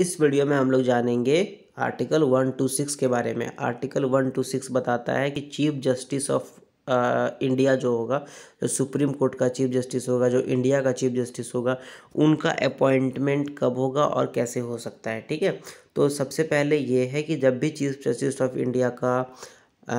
इस वीडियो में हम लोग जानेंगे आर्टिकल 126 के बारे में आर्टिकल 126 बताता है कि चीफ जस्टिस ऑफ इंडिया जो होगा जो सुप्रीम कोर्ट का चीफ जस्टिस होगा जो इंडिया का चीफ जस्टिस होगा उनका अपॉइंटमेंट कब होगा और कैसे हो सकता है ठीक है तो सबसे पहले ये है कि जब भी चीफ जस्टिस ऑफ इंडिया का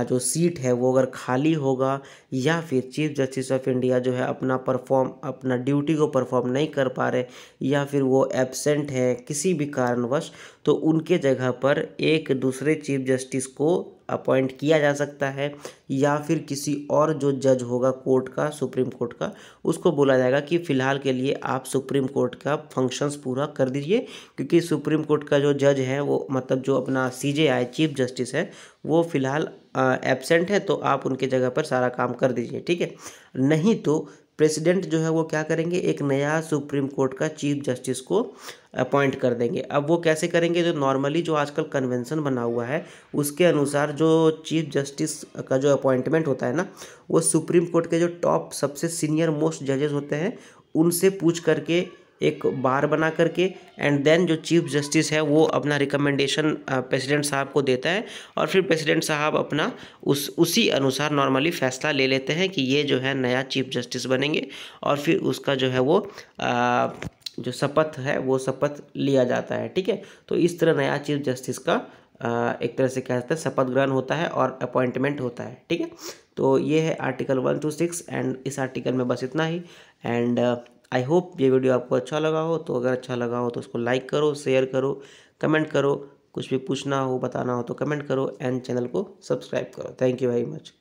जो सीट है वो अगर खाली होगा या फिर चीफ जस्टिस ऑफ इंडिया जो है अपना परफॉर्म अपना ड्यूटी को परफॉर्म नहीं कर पा रहे या फिर वो एबसेंट है किसी भी कारणवश तो उनके जगह पर एक दूसरे चीफ जस्टिस को अपॉइंट किया जा सकता है या फिर किसी और जो जज होगा कोर्ट का सुप्रीम कोर्ट का उसको बोला जाएगा कि फ़िलहाल के लिए आप सुप्रीम कोर्ट का फंक्शंस पूरा कर दीजिए क्योंकि सुप्रीम कोर्ट का जो जज है वो मतलब जो अपना सी जे आई चीफ जस्टिस है वो फ़िलहाल एबसेंट है तो आप उनके जगह पर सारा काम कर दीजिए ठीक है नहीं तो प्रेसिडेंट जो है वो क्या करेंगे एक नया सुप्रीम कोर्ट का चीफ जस्टिस को अपॉइंट कर देंगे अब वो कैसे करेंगे जो नॉर्मली जो आजकल कन्वेंशन बना हुआ है उसके अनुसार जो चीफ जस्टिस का जो अपॉइंटमेंट होता है ना वो सुप्रीम कोर्ट के जो टॉप सबसे सीनियर मोस्ट जजेस होते हैं उनसे पूछ करके एक बार बना करके एंड देन जो चीफ जस्टिस है वो अपना रिकमेंडेशन प्रेसिडेंट साहब को देता है और फिर प्रेसिडेंट साहब अपना उस उसी अनुसार नॉर्मली फैसला ले लेते हैं कि ये जो है नया चीफ जस्टिस बनेंगे और फिर उसका जो है वो आ, जो शपथ है वो शपथ लिया जाता है ठीक है तो इस तरह नया चीफ जस्टिस का एक तरह से कहते हैं शपथ ग्रहण होता है और अपॉइंटमेंट होता है ठीक है तो ये है article one two six and इस आर्टिकल में बस इतना ही एंड आई होप ये वीडियो आपको अच्छा लगा हो तो अगर अच्छा लगा हो तो उसको लाइक करो शेयर करो कमेंट करो कुछ भी पूछना हो बताना हो तो कमेंट करो एंड चैनल को सब्सक्राइब करो थैंक यू वेरी मच